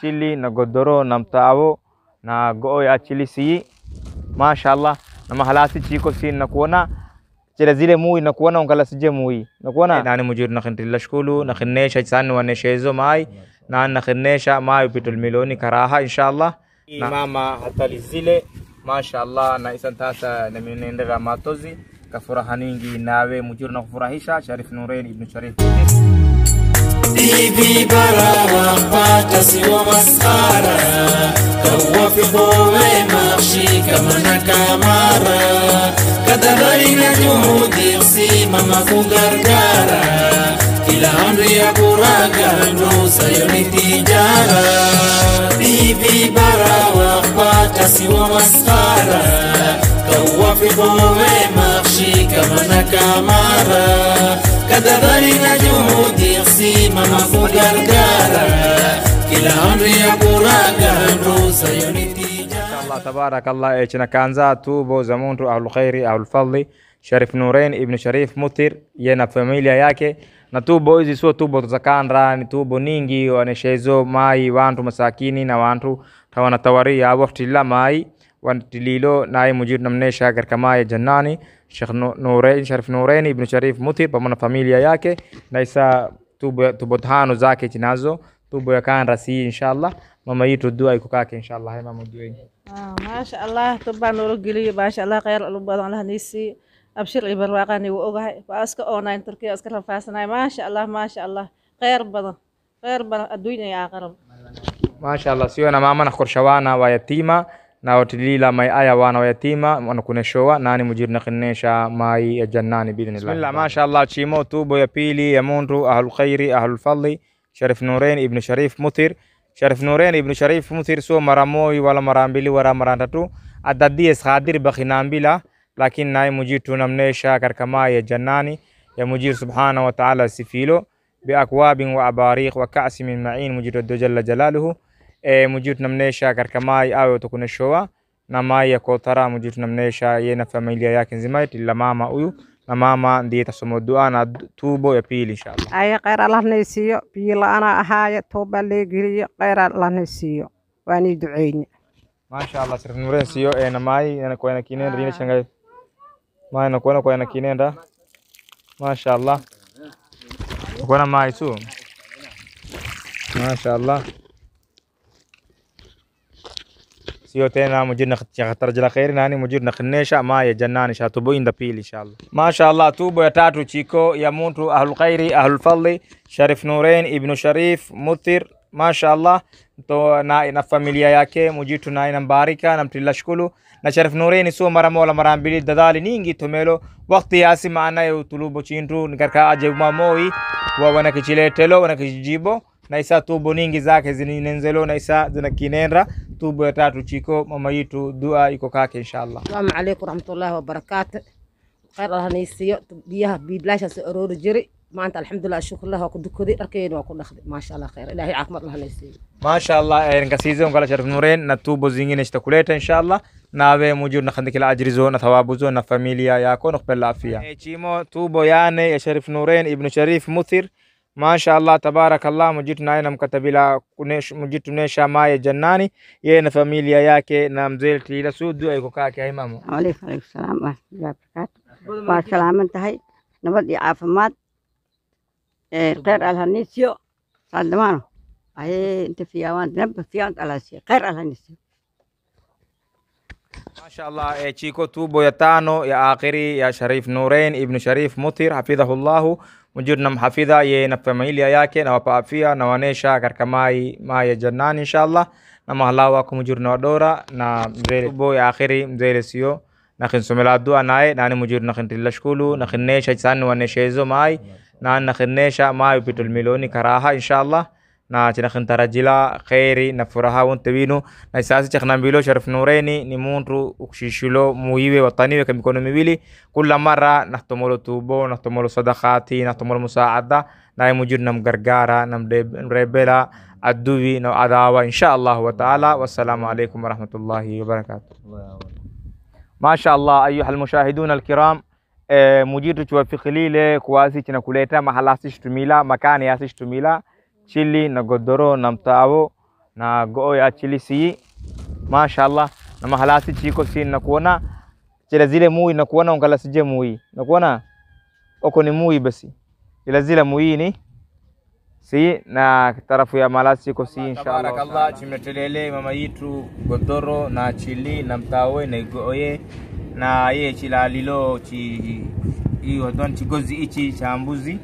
chili na Godoro na Mtao na Goo ya chili si mashallah na mahalasi chiko si na kuona chele zile mui na kuona ongala sije mui na kuona nani mujur na khintila shkulu na khinnesha sana waneshezo mai na na khinesha mai pitul miloni karaha inshallah na mama hatali zile mashallah na isantasa na minendera matozi kafuraha ningi nawe mujur na kufurahisha Sharif Nureni ibn Sharif قلبي براءة فاتسي ومسخرة كوا في قوي مخشي كمنا كمارة كدغرنا جهودي قسيمة مكو غرغارة كلا عمري أبوراك نوسا يوني تجارة بيبي براءة فاتسي ومسخرة كوا في قوي shikamana kamara kadhabari na juhudi simama kugargara kila amri ya kuraga nduza yonitija Allah tabarakallah echina eh, kanza tubo za muntu ahlul khairi ahlul fadli Sharif nurain ibn Sharif Mutir ye na familia yake na tubo hizi sio tubo za kandra ni tubo ningi waneshezo mai wantu masakini na wantu tawana tawanatawaria waftilila mai wantililo naye mujiru namnesha katika mai jannani Sheikh Nure, Sharif Nureni Ibn Sharif Muti pamoja na familia yake na isa tubo, tubo tano zake chinazo tubo ya kanrasi inshallah mama yitu dua ikukake inshallah hay mama duweyn ah masha Allah nuru giliyo masha Allah alu badan Allah nisi abshir ibar waqani wa ogahay wa online Turkiya aska rafaasanaay masha Allah masha Allah badan khayr badan adduunya ya aqrab masha Allah mama na qorshawana wa yatima na watilila mai aya wana wa yatima wanakuneshowa nani mujiri nakinesha mai ya jannani biidhnillah bismillah masha allah chimo tubo ya pili ya mundu ahlulkhairi ahlulfadli sharif nurein ibnu sharif muthir sharif nurein ibn sharif muthir suo mara moyi wala mara mbili wala mara tatu adadies khadir bakhinambila lakini naye mujiri tunamnesha katika mai ya jannani ya mujiri subhanahu wa ta'ala sifilo biakwabin wa abarikh wa kasi min ma'in mujiri jalla jalaluhu e, mujio tunamnesha katika mai ayo tukuneshoa na mai yakotara mujio tunamnesha ye na familia yake nzima tila mama huyu na mama ndiye tasoma duaa na tuubo ya pili inshallah aya khayr allah naysiyo biyo la-ana ahaaye tooba leegeliyo khayr allah naysiyo waanii duceyne maasha allah sirnurensiyo enamai nakuenakinenda rineshangae mai nakuona e, kuenakinenda maasha allah nakuona mai tu maasha سيوتين لا مجرنا خطر جلا خير ناني مجرنا خنيشا ما يجنان شا تبو إن دبيل إن شاء الله ما شاء الله توبو يتاتو تشيكو يموت أهل الخير أهل الفضل شريف نورين ابن شريف مثير ما شاء الله to na, na familia yake Mujitu naye nambarika, namtilashukuru na Sharif Nureni sio mara mola mara mbili, dadali nyingi tumelo wakati yasi maana ya utulubo chindu nikarka aje mamoi wa wanakichiletelo wanakijibo na isa tubo ningi zake zininenzelo na isa zinakinenra tubu ya tatu chiko mama yitu dua iko kake inshallah assalamu alaykum warahmatullahi wabarakatuh khayr allah naysiyo biyaha biilasha soo aroori jiray maanta alxamdulilah shukrilah waa ku dukaday dharkeena waa ku dhaqday maasha allah khayr ilaahay caafimad allah naysiyo maasha allah nkasize onkala sharaf nureen na tubo zingine zitakuleta inshallah nawe mujur nakhandike la ajri zo na thawabu zo na familia yako nakupela afia chimo tubo yane ya sharif nureen ibnu sharif muthir Masha Allah tabarakallah, mjitu naye namkatabilaa mjitu nesha maye jannani, yeye na familia yake na mzee Tilila Sud dua iko kake ay mama. Waalaikum salaam wa rahmatullahi wa barakatuh. Waa salaaman tahay nabad iyo caafimaad ee khayr alhanisiyo saadamaano ay inta fiyaawaan nabba fiyaawaan alasiyo khayr alhanisiyo Masha Allah eh, eh chiko tubo ya tano ya akhiri ya Sharif Nurain ibn Sharif Mutir hafidhahullahu ونجرنا محفظة ينا familia yake na wapa afia na wanesha katika mai mai ya jannani inshallah na mahala wako mujurna wadora na mzee bo ya akhiri mzee sio na khinsomela dua naye nani mujurna khintilashkulu na khinnesha chani wanesha hizo mai na na khinnesha mai upitul milioni karaha inshallah na chinakhintarajila kheri na furaha wonte wino na isasi chakhinambilo Sharif Nureni ni muntu ukshishilo muiwe wataniwe kwa mikono miwili kula mara nahtomolo tubo nahtomolo sadakati nahtomolo musaada naye mujir namgargara namrebela aduwi na adawa insha Allah wa taala wassalamu alaikum warahmatullahi wabarakatuh ما شاء الله أيها المشاهدون الكرام مجير تشوفي خليله كواسي تنكوليتا محلاسي شتميلا مكان ياسي شتميلا chili na godoro na mtaawo na go'o ya chili si mashallah na mahalasi chiko si kuona chila zile mui kuona ongala sije mui nakuona oko ni mui basi ila zile mui ni si na tarafu ya malasi iko si inshallah tabarakallah chimetelele mama yitu godoro na chili na mtawe na goye na ye chila lilo chi hiyo don chigozi ichi cha mbuzi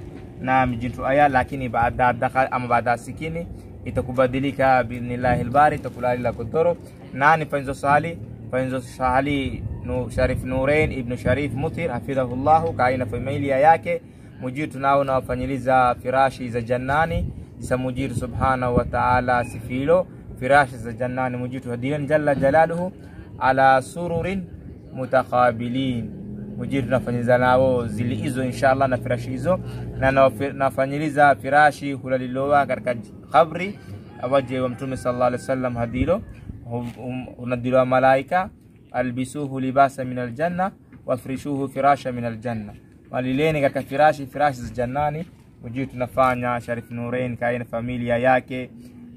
na mjini aya lakini baada daka ama baada sikini itakubadilika binillahi albari, itakubali la kutoro na ni Fainzo Sahali. Fainzo Sahali nu Sharif Nurain ibn Sharif Mutir hafidhahullahu, kaina familia yake mujiru nao na wafanyiliza firashi za jannani za mujiru subhanahu wa ta'ala, sifilo firashi za jannani mujiru hadiyan jalla jalaluhu ala sururin mutakabilin mujiri tunafanyiliza nao zili hizo inshallah na firashi hizo, na nafanyiliza firashi hulalilowa katika kabri awaje wa Mtume sallallahu alaihi wasallam hadilo um, um, unadiliwa malaika albisuhu libasa min aljanna wafrishuhu firasha min aljanna, malileni katika firashi firashi za jannani. Mujiri tunafanya Sharif Nureni kaya na familia yake,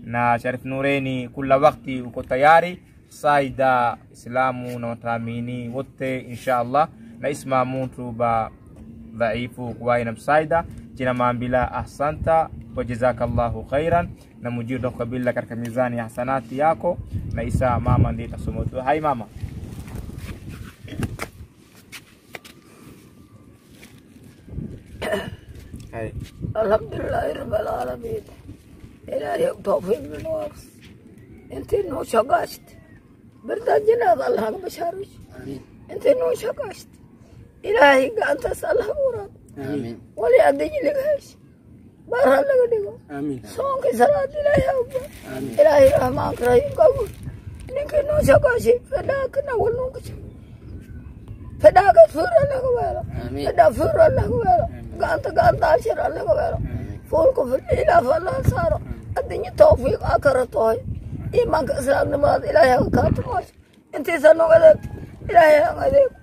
na Sharif Nureni kula wakati uko tayari saida Islamu na wataamini wote inshallah. naisima muntu ba dhaifu ina msaida china maambila ahsanta wajazakallahu khairan na kwa dokabila katika mizani ya hasanati yako na isa mama ndiye tasumutu hai mama Hai. Alhamdulillahirrahmanirrahim. İlahi tawfik min varız. Entin hoşa kaçtı. Birden cenab ظلها başarış. Entin نو kaçtı. ilaahay gacantaas alla ha wali adeji laga hesho baar ha laga dhigo soonkii salaad ilaahay hauba ilaahay raxmaan rahiimka awal ninkii noo fadhaakana walnuunka fadhaaka fuur allaga weelo fadhaa fuur allaga weelo gacanta gacanta ashir allaga weelo fuulka fadhi ilaaf allaha saaro adinyo tawfiiq ha kara iimaanka islaamnimadaada ilaahay ha kaa intiisa nog ilaahay ha adeego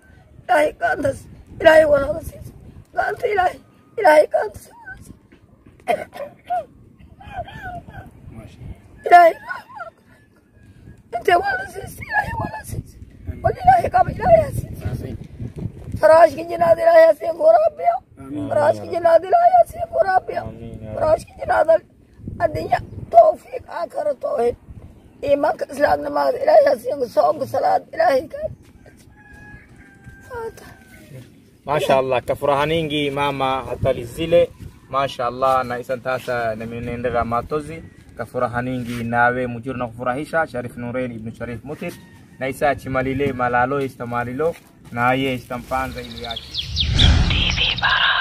ilahay gacantaas ilaahay waa nooga siisa gacanta ilaahay ilaahay gacantaas ilaahay intee waa la siisa ilaahay waa la siisa wal ilaahay qaba ilaahay ha siisa faraashka que ilaahay ha siiku waraabiya faraashka jinaad ilaahay ha siiku waraabiya faraashka jinaad addinya tawfiiq aan é tawhiid iimaanka islaamnimada ilaahay ha Mashaallah, kwa furaha nyingi mama hatari zile, mashaallah, na isa sasa matozi kwa furaha nyingi, nawe mujuru na kufurahisha Sharif Nurein ibn Sharif Mutir, na isa chimalile malalo istamalilo na ye istampanza ili TV bara